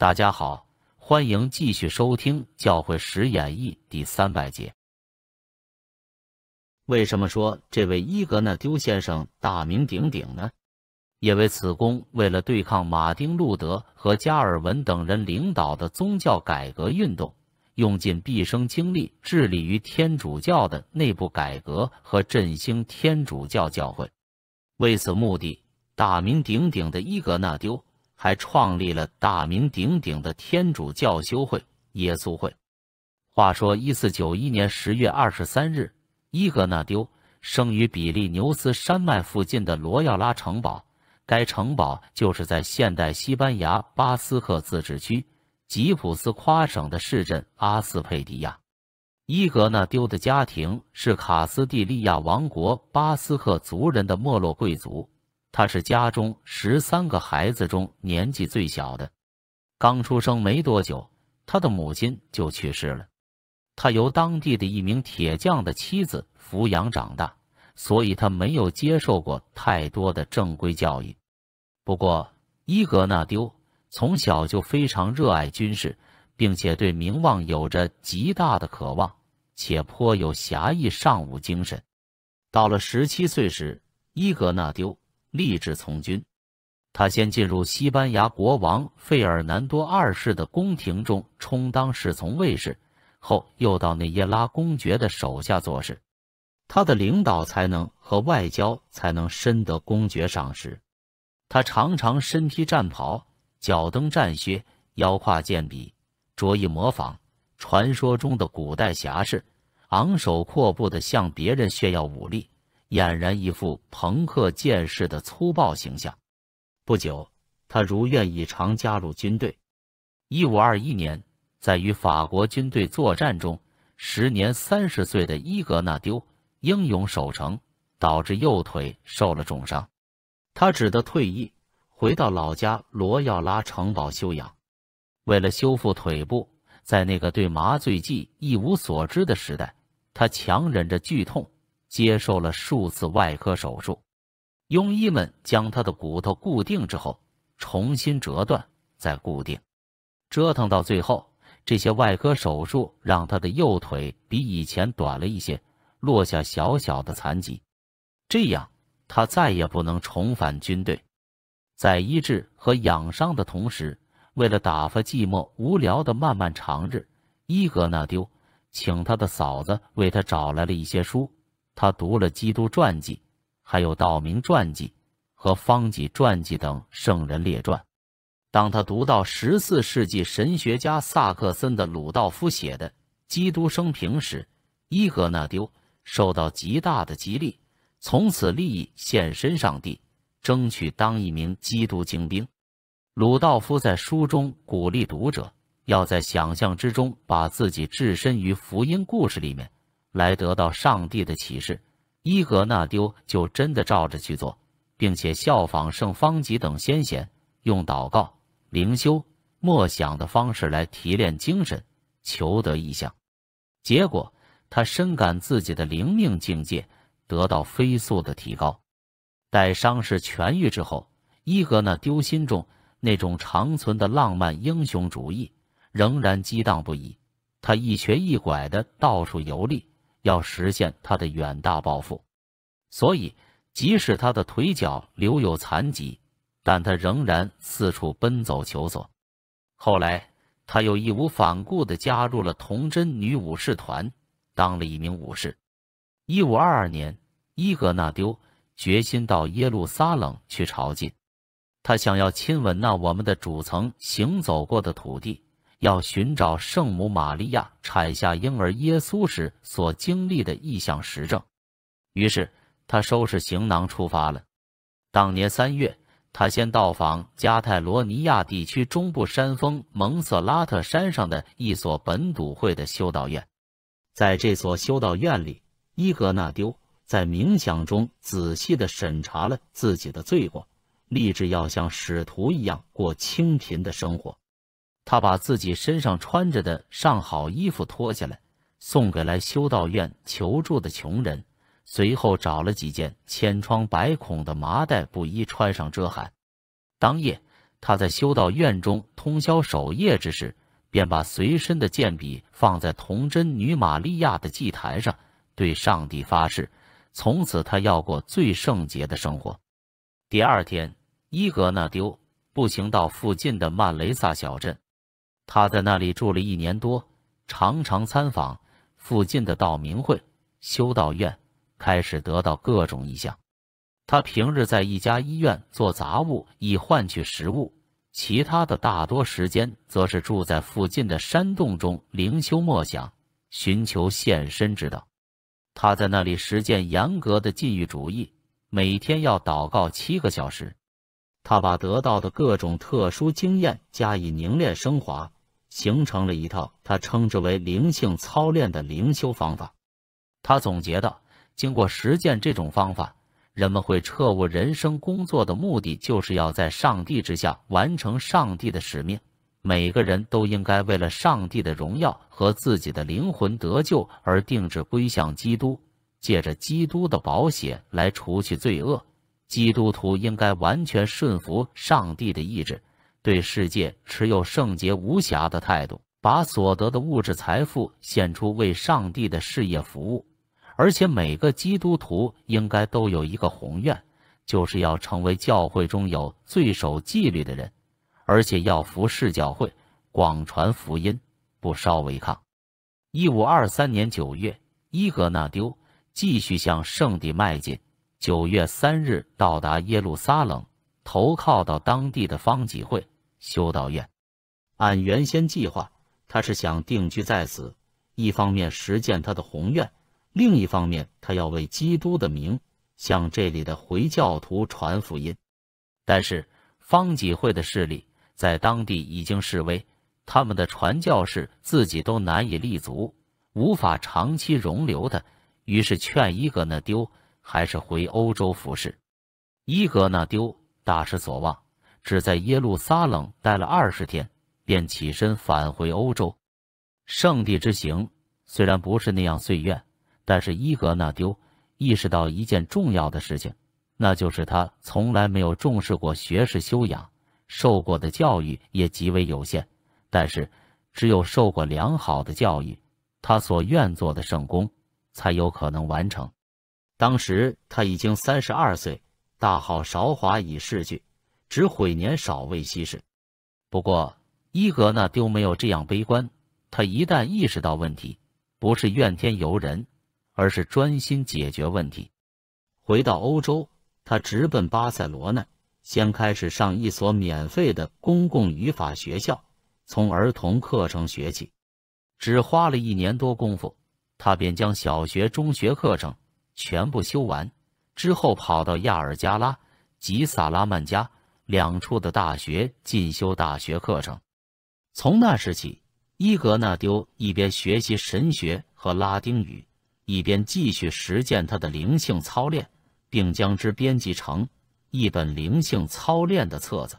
大家好，欢迎继续收听《教会史演义》第三百节。为什么说这位伊格纳丢先生大名鼎鼎呢？因为此公为了对抗马丁·路德和加尔文等人领导的宗教改革运动，用尽毕生精力致力于天主教的内部改革和振兴天主教教会。为此目的，大名鼎鼎的伊格纳丢。还创立了大名鼎鼎的天主教修会耶稣会。话说，一四九一年十月二十三日，伊格纳丢生于比利牛斯山脉附近的罗亚拉城堡，该城堡就是在现代西班牙巴斯克自治区吉普斯夸省的市镇阿斯佩迪亚。伊格纳丢的家庭是卡斯蒂利亚王国巴斯克族人的没落贵族。他是家中十三个孩子中年纪最小的，刚出生没多久，他的母亲就去世了。他由当地的一名铁匠的妻子抚养长大，所以他没有接受过太多的正规教育。不过，伊格纳丢从小就非常热爱军事，并且对名望有着极大的渴望，且颇有侠义尚武精神。到了十七岁时，伊格纳丢。立志从军，他先进入西班牙国王费尔南多二世的宫廷中充当侍从卫士，后又到内耶拉公爵的手下做事。他的领导才能和外交才能深得公爵赏识。他常常身披战袍，脚蹬战靴，腰挎剑笔，着意模仿传说中的古代侠士，昂首阔步地向别人炫耀武力。俨然一副朋克剑士的粗暴形象。不久，他如愿以偿加入军队。一五二一年，在与法国军队作战中，时年三十岁的伊格纳丢英勇守城，导致右腿受了重伤。他只得退役，回到老家罗耀拉城堡休养。为了修复腿部，在那个对麻醉剂一无所知的时代，他强忍着剧痛。接受了数次外科手术，庸医们将他的骨头固定之后，重新折断，再固定，折腾到最后，这些外科手术让他的右腿比以前短了一些，落下小小的残疾。这样，他再也不能重返军队。在医治和养伤的同时，为了打发寂寞无聊的漫漫长日，伊格纳丢请他的嫂子为他找来了一些书。他读了基督传记，还有道明传记和方济传记等圣人列传。当他读到十四世纪神学家萨克森的鲁道夫写的《基督生平》时，伊格纳丢受到极大的激励，从此立意献身上帝，争取当一名基督精兵。鲁道夫在书中鼓励读者要在想象之中把自己置身于福音故事里面。来得到上帝的启示，伊格纳丢就真的照着去做，并且效仿圣方济等先贤，用祷告、灵修、默想的方式来提炼精神，求得意象。结果，他深感自己的灵命境界得到飞速的提高。待伤势痊愈之后，伊格纳丢心中那种长存的浪漫英雄主义仍然激荡不已。他一瘸一拐的到处游历。要实现他的远大抱负，所以即使他的腿脚留有残疾，但他仍然四处奔走求索。后来，他又义无反顾地加入了童真女武士团，当了一名武士。一五二二年，伊格纳丢决心到耶路撒冷去朝觐，他想要亲吻那我们的主曾行走过的土地。要寻找圣母玛利亚产下婴儿耶稣时所经历的异象实证，于是他收拾行囊出发了。当年三月，他先到访加泰罗尼亚地区中部山峰蒙瑟拉特山上的一所本笃会的修道院，在这所修道院里，伊格纳丢在冥想中仔细地审查了自己的罪过，立志要像使徒一样过清贫的生活。他把自己身上穿着的上好衣服脱下来，送给来修道院求助的穷人。随后找了几件千疮百孔的麻袋布衣穿上遮寒。当夜，他在修道院中通宵守夜之时，便把随身的剑笔放在童真女玛利亚的祭坛上，对上帝发誓，从此他要过最圣洁的生活。第二天，伊格纳丢步行到附近的曼雷萨小镇。他在那里住了一年多，常常参访附近的道明会修道院，开始得到各种异象。他平日在一家医院做杂物以换取食物，其他的大多时间则是住在附近的山洞中灵修默想，寻求现身之道。他在那里实践严格的禁欲主义，每天要祷告七个小时。他把得到的各种特殊经验加以凝练升华。形成了一套他称之为灵性操练的灵修方法。他总结道：“经过实践这种方法，人们会彻悟人生工作的目的，就是要在上帝之下完成上帝的使命。每个人都应该为了上帝的荣耀和自己的灵魂得救而定制归向基督，借着基督的宝血来除去罪恶。基督徒应该完全顺服上帝的意志。”对世界持有圣洁无瑕的态度，把所得的物质财富献出为上帝的事业服务，而且每个基督徒应该都有一个宏愿，就是要成为教会中有最守纪律的人，而且要服侍教会，广传福音，不稍违抗。一五二三年九月，伊格纳丢继续向圣地迈进，九月三日到达耶路撒冷。投靠到当地的方济会修道院。按原先计划，他是想定居在此，一方面实践他的宏愿，另一方面他要为基督的名向这里的回教徒传福音。但是方济会的势力在当地已经示威，他们的传教士自己都难以立足，无法长期容留他。于是劝伊格那丢还是回欧洲服侍伊格那丢。大失所望，只在耶路撒冷待了二十天，便起身返回欧洲。圣地之行虽然不是那样遂愿，但是伊格纳丢意识到一件重要的事情，那就是他从来没有重视过学识修养，受过的教育也极为有限。但是只有受过良好的教育，他所愿做的圣功才有可能完成。当时他已经三十二岁。大好韶华已逝去，只悔年少未稀释。不过伊格纳丢没有这样悲观，他一旦意识到问题，不是怨天尤人，而是专心解决问题。回到欧洲，他直奔巴塞罗那，先开始上一所免费的公共语法学校，从儿童课程学起。只花了一年多功夫，他便将小学、中学课程全部修完。之后，跑到亚尔加拉及萨拉曼加两处的大学进修大学课程。从那时起，伊格纳丢一边学习神学和拉丁语，一边继续实践他的灵性操练，并将之编辑成一本灵性操练的册子。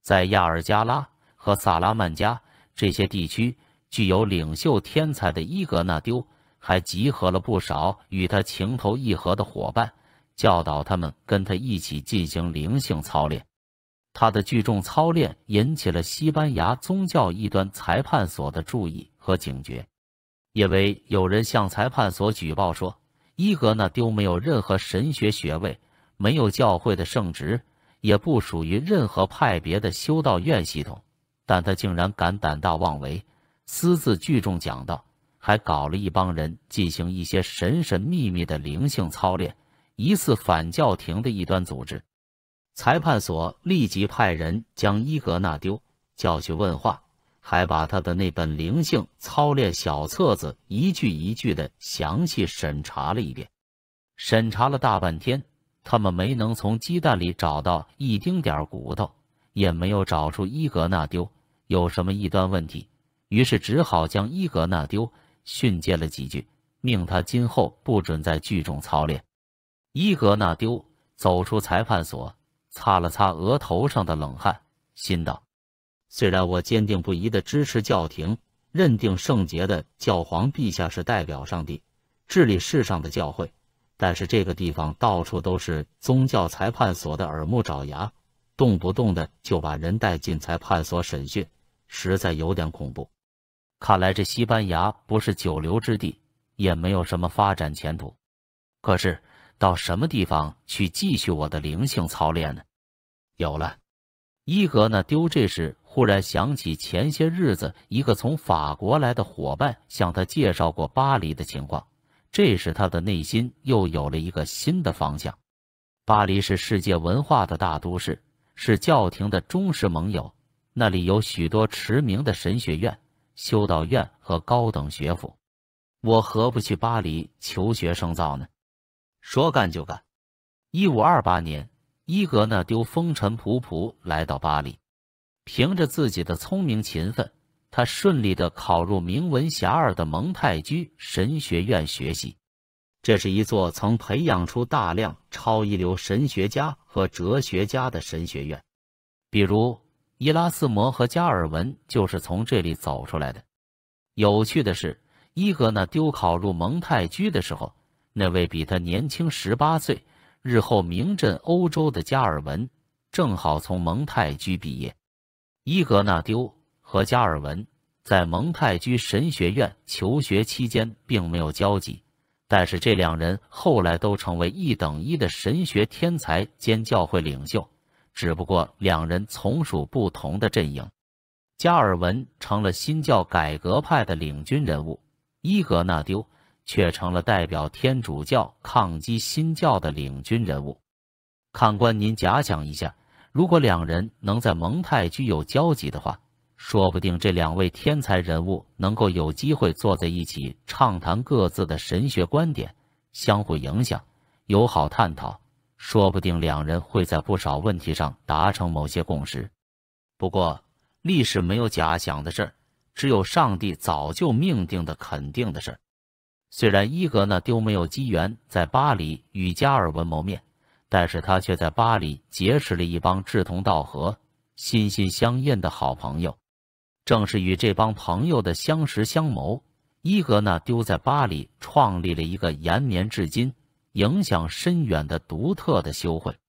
在亚尔加拉和萨拉曼加这些地区，具有领袖天才的伊格纳丢还集合了不少与他情投意合的伙伴。教导他们跟他一起进行灵性操练。他的聚众操练引起了西班牙宗教异端裁判所的注意和警觉，因为有人向裁判所举报说，伊格纳丢没有任何神学学位，没有教会的圣职，也不属于任何派别的修道院系统，但他竟然敢胆大妄为，私自聚众讲道，还搞了一帮人进行一些神神秘秘的灵性操练。疑似反教廷的异端组织，裁判所立即派人将伊格纳丢叫去问话，还把他的那本灵性操练小册子一句一句的详细审查了一遍。审查了大半天，他们没能从鸡蛋里找到一丁点骨头，也没有找出伊格纳丢有什么异端问题，于是只好将伊格纳丢训诫了几句，命他今后不准在剧中操练。伊格纳丢走出裁判所，擦了擦额头上的冷汗，心道：“虽然我坚定不移地支持教廷，认定圣洁的教皇陛下是代表上帝治理世上的教会，但是这个地方到处都是宗教裁判所的耳目爪牙，动不动的就把人带进裁判所审讯，实在有点恐怖。看来这西班牙不是久留之地，也没有什么发展前途。可是……”到什么地方去继续我的灵性操练呢？有了，伊格呢丢这时忽然想起前些日子一个从法国来的伙伴向他介绍过巴黎的情况，这时他的内心又有了一个新的方向。巴黎是世界文化的大都市，是教廷的忠实盟友，那里有许多驰名的神学院、修道院和高等学府。我何不去巴黎求学深造呢？说干就干。一五二八年，伊格呢丢风尘仆仆来到巴黎，凭着自己的聪明勤奋，他顺利的考入名闻遐迩的蒙太居神学院学习。这是一座曾培养出大量超一流神学家和哲学家的神学院，比如伊拉斯摩和加尔文就是从这里走出来的。有趣的是，伊格呢丢考入蒙太居的时候。那位比他年轻十八岁、日后名震欧洲的加尔文，正好从蒙太居毕业。伊格纳丢和加尔文在蒙太居神学院求学期间并没有交集，但是这两人后来都成为一等一的神学天才兼教会领袖，只不过两人从属不同的阵营。加尔文成了新教改革派的领军人物，伊格纳丢。却成了代表天主教抗击新教的领军人物。看官，您假想一下，如果两人能在蒙太居有交集的话，说不定这两位天才人物能够有机会坐在一起畅谈各自的神学观点，相互影响，友好探讨，说不定两人会在不少问题上达成某些共识。不过，历史没有假想的事儿，只有上帝早就命定的肯定的事儿。虽然伊格纳丢没有机缘在巴黎与加尔文谋面，但是他却在巴黎结识了一帮志同道合、心心相印的好朋友。正是与这帮朋友的相识相谋，伊格纳丢在巴黎创立了一个延绵至今、影响深远的独特的修会。